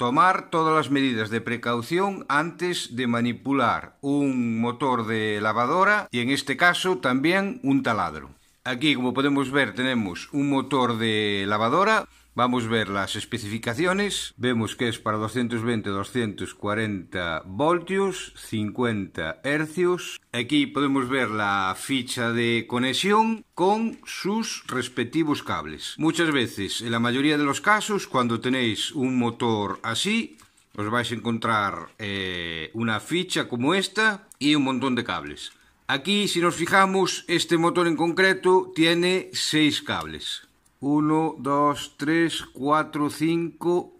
Tomar todas las medidas de precaución antes de manipular un motor de lavadora y en este caso también un taladro. Aquí como podemos ver tenemos un motor de lavadora Vamos a ver las especificaciones. Vemos que es para 220-240 voltios, 50 hercios. Aquí podemos ver la ficha de conexión con sus respectivos cables. Muchas veces, en la mayoría de los casos, cuando tenéis un motor así, os vais a encontrar eh, una ficha como esta y un montón de cables. Aquí, si nos fijamos, este motor en concreto tiene 6 cables. 1, 2, 3, 4, 5,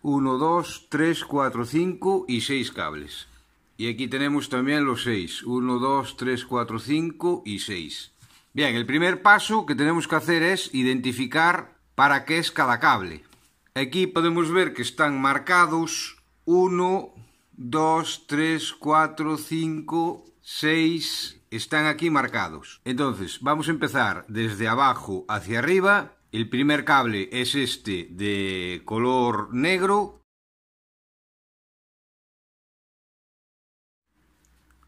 1, 2, 3, 4, 5 y 6 cables. Y aquí tenemos también los 6, 1, 2, 3, 4, 5 y 6. Bien, el primer paso que tenemos que hacer es identificar para qué es cada cable. Aquí podemos ver que están marcados 1, 2, 3, 4, 5, 6, están aquí marcados. Entonces, vamos a empezar desde abajo hacia arriba. El primer cable es este de color negro.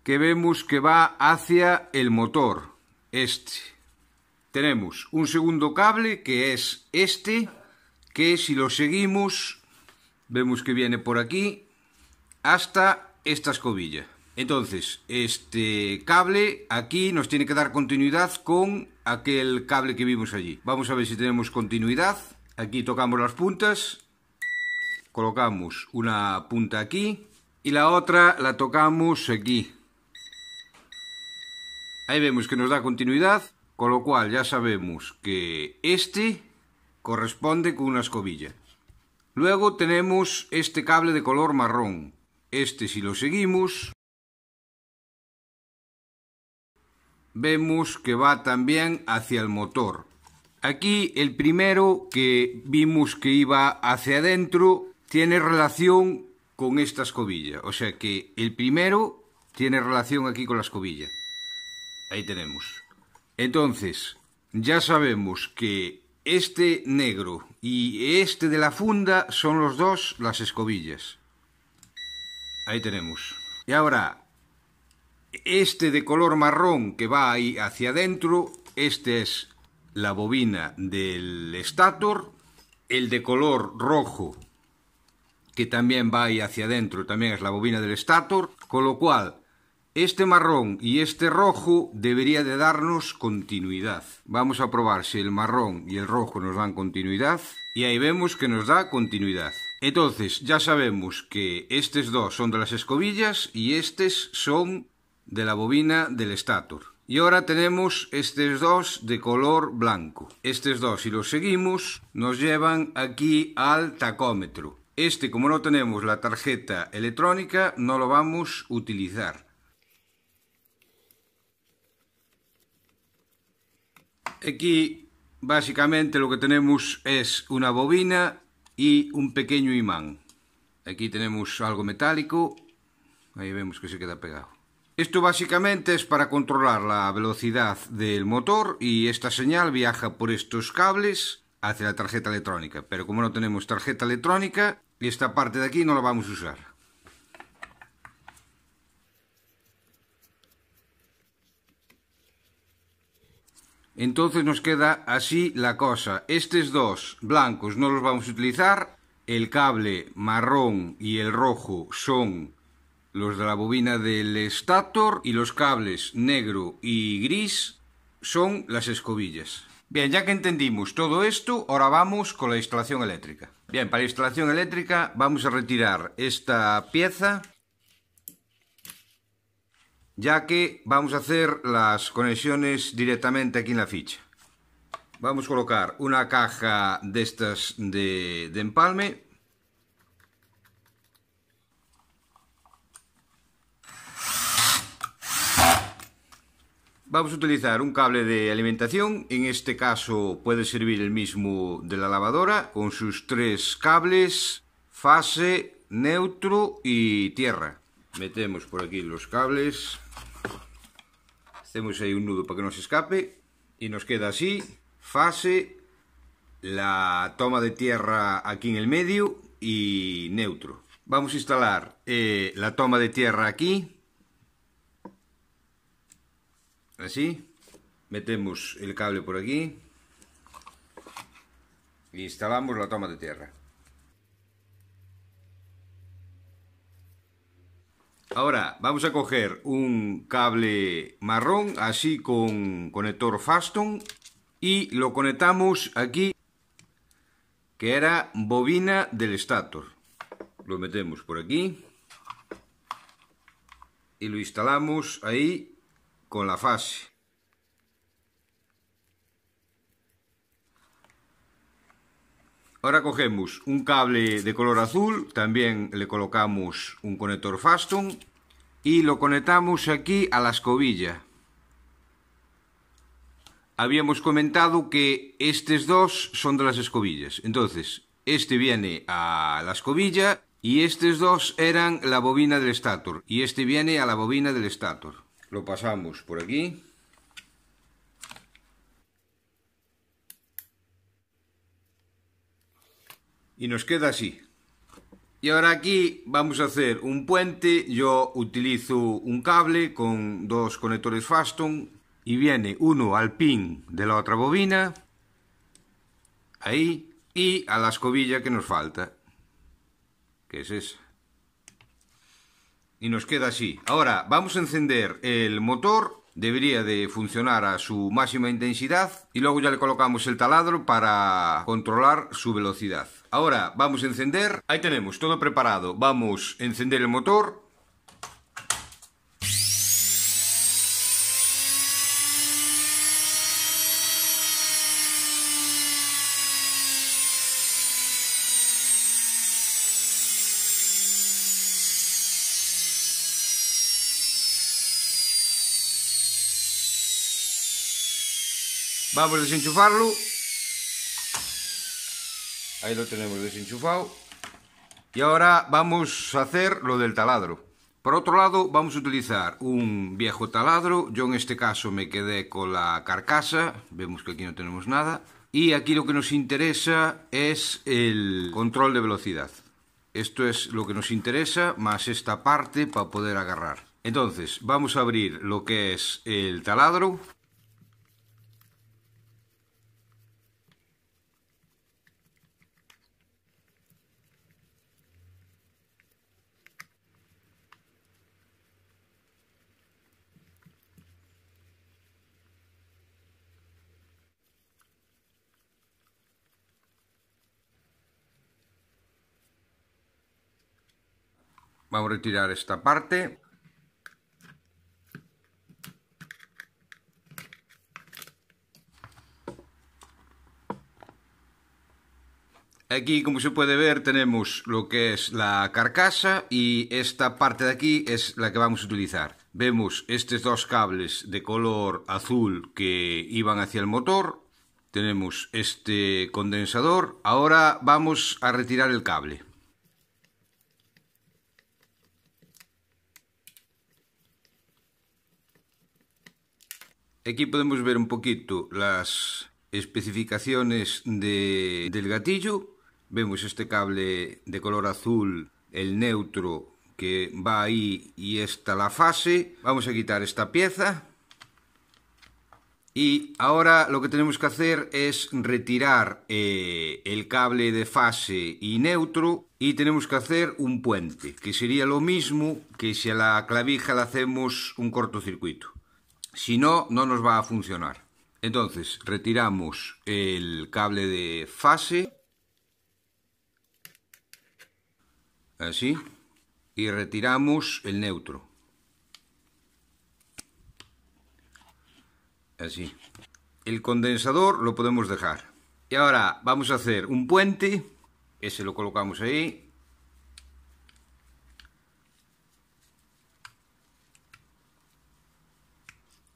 Que vemos que va hacia el motor. Este. Tenemos un segundo cable que es este. Que si lo seguimos, vemos que viene por aquí hasta esta escobilla. Entonces, este cable aquí nos tiene que dar continuidad con aquel cable que vimos allí. Vamos a ver si tenemos continuidad. Aquí tocamos las puntas. Colocamos una punta aquí. Y la otra la tocamos aquí. Ahí vemos que nos da continuidad. Con lo cual ya sabemos que este corresponde con una escobilla. Luego tenemos este cable de color marrón. Este si lo seguimos vemos que va también hacia el motor. Aquí el primero que vimos que iba hacia adentro tiene relación con esta escobilla. O sea que el primero tiene relación aquí con la escobilla. Ahí tenemos. Entonces, ya sabemos que este negro y este de la funda son los dos las escobillas. Ahí tenemos. Y ahora, este de color marrón que va ahí hacia adentro, este es la bobina del stator, el de color rojo que también va ahí hacia adentro, también es la bobina del stator, con lo cual este marrón y este rojo debería de darnos continuidad. Vamos a probar si el marrón y el rojo nos dan continuidad y ahí vemos que nos da continuidad. Entonces ya sabemos que estos dos son de las escobillas y estos son de la bobina del Stator. Y ahora tenemos estos dos de color blanco. Estos dos, si los seguimos, nos llevan aquí al tacómetro. Este, como no tenemos la tarjeta electrónica, no lo vamos a utilizar. Aquí, básicamente, lo que tenemos es una bobina y un pequeño imán. Aquí tenemos algo metálico. Ahí vemos que se queda pegado. Esto básicamente es para controlar la velocidad del motor y esta señal viaja por estos cables hacia la tarjeta electrónica. Pero como no tenemos tarjeta electrónica, esta parte de aquí no la vamos a usar. Entonces nos queda así la cosa. Estos dos blancos no los vamos a utilizar. El cable marrón y el rojo son los de la bobina del estator y los cables negro y gris son las escobillas. Bien, ya que entendimos todo esto, ahora vamos con la instalación eléctrica. Bien, para la instalación eléctrica vamos a retirar esta pieza ya que vamos a hacer las conexiones directamente aquí en la ficha. Vamos a colocar una caja de estas de empalme Vamos a utilizar un cable de alimentación, en este caso puede servir el mismo de la lavadora, con sus tres cables, fase, neutro y tierra. Metemos por aquí los cables, hacemos ahí un nudo para que no se escape, y nos queda así, fase, la toma de tierra aquí en el medio y neutro. Vamos a instalar eh, la toma de tierra aquí, así metemos el cable por aquí y e instalamos la toma de tierra ahora vamos a coger un cable marrón así con conector Faston y lo conectamos aquí que era bobina del estator lo metemos por aquí y lo instalamos ahí con la fase. Ahora cogemos un cable de color azul, también le colocamos un conector Faston y lo conectamos aquí a la escobilla. Habíamos comentado que estos dos son de las escobillas, entonces este viene a la escobilla y estos dos eran la bobina del estator y este viene a la bobina del estator lo pasamos por aquí y nos queda así y ahora aquí vamos a hacer un puente yo utilizo un cable con dos conectores Faston y viene uno al pin de la otra bobina ahí y a la escobilla que nos falta que es esa y nos queda así. Ahora vamos a encender el motor, debería de funcionar a su máxima intensidad y luego ya le colocamos el taladro para controlar su velocidad. Ahora vamos a encender, ahí tenemos todo preparado, vamos a encender el motor Vamos a desenchufarlo. Ahí lo tenemos desenchufado. Y ahora vamos a hacer lo del taladro. Por otro lado, vamos a utilizar un viejo taladro. Yo en este caso me quedé con la carcasa. Vemos que aquí no tenemos nada. Y aquí lo que nos interesa es el control de velocidad. Esto es lo que nos interesa, más esta parte para poder agarrar. Entonces, vamos a abrir lo que es el taladro. Vamos a retirar esta parte. Aquí, como se puede ver, tenemos lo que es la carcasa y esta parte de aquí es la que vamos a utilizar. Vemos estos dos cables de color azul que iban hacia el motor. Tenemos este condensador. Ahora vamos a retirar el cable. Aquí podemos ver un poquito las especificaciones del gatillo. Vemos este cable de color azul, el neutro que va ahí y está la fase. Vamos a quitar esta pieza. Y ahora lo que tenemos que hacer es retirar eh, el cable de fase y neutro y tenemos que hacer un puente, que sería lo mismo que si a la clavija le hacemos un cortocircuito. Si no, no nos va a funcionar. Entonces, retiramos el cable de fase. Así. Y retiramos el neutro. Así. El condensador lo podemos dejar. Y ahora vamos a hacer un puente. Ese lo colocamos ahí.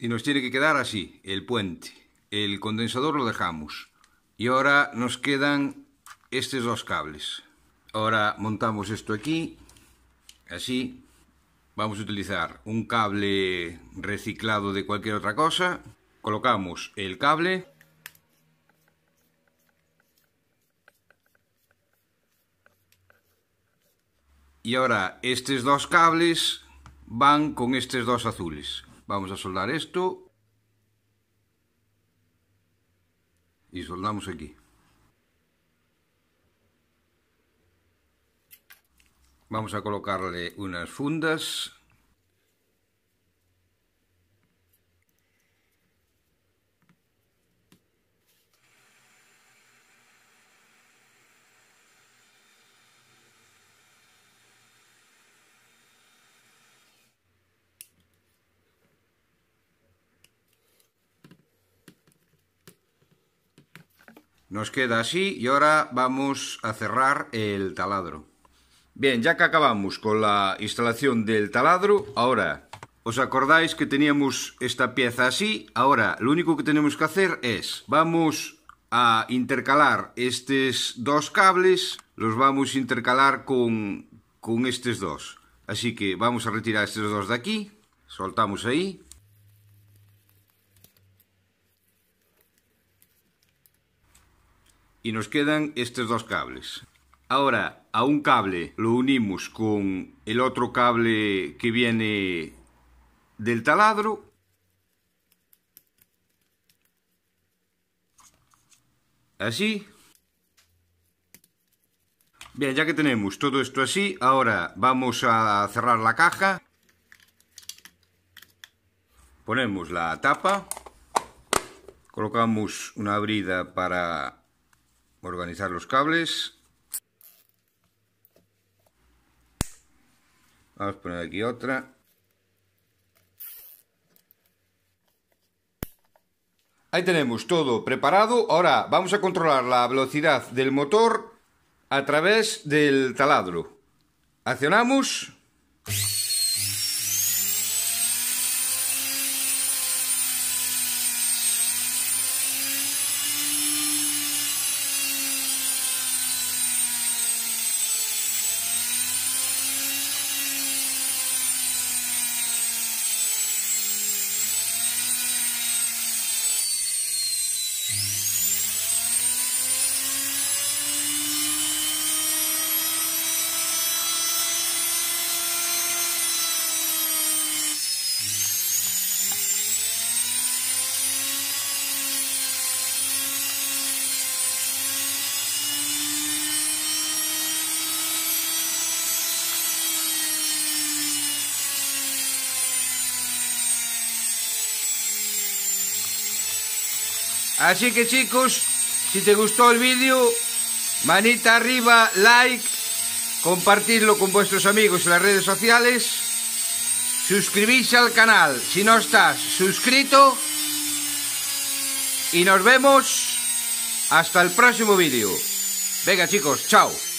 y nos tiene que quedar así, el puente. El condensador lo dejamos. Y ahora nos quedan estos dos cables. Ahora montamos esto aquí, así. Vamos a utilizar un cable reciclado de cualquier otra cosa. Colocamos el cable. Y ahora estos dos cables van con estos dos azules. Vamos a soldar esto. Y soldamos aquí. Vamos a colocarle unas fundas. Nos queda así y ahora vamos a cerrar el taladro. Bien, ya que acabamos con la instalación del taladro, ahora ¿Os acordáis que teníamos esta pieza así? Ahora, lo único que tenemos que hacer es, vamos a intercalar estos dos cables, los vamos a intercalar con, con estos dos. Así que vamos a retirar estos dos de aquí, soltamos ahí, y nos quedan estos dos cables. Ahora, a un cable lo unimos con el otro cable que viene del taladro. Así. Bien, ya que tenemos todo esto así, ahora vamos a cerrar la caja. Ponemos la tapa. Colocamos una brida para organizar los cables. Vamos a poner aquí otra. Ahí tenemos todo preparado. Ahora vamos a controlar la velocidad del motor a través del taladro. Accionamos. Así que chicos, si te gustó el vídeo, manita arriba, like, compartidlo con vuestros amigos en las redes sociales, suscribirse al canal si no estás suscrito y nos vemos hasta el próximo vídeo. Venga chicos, chao.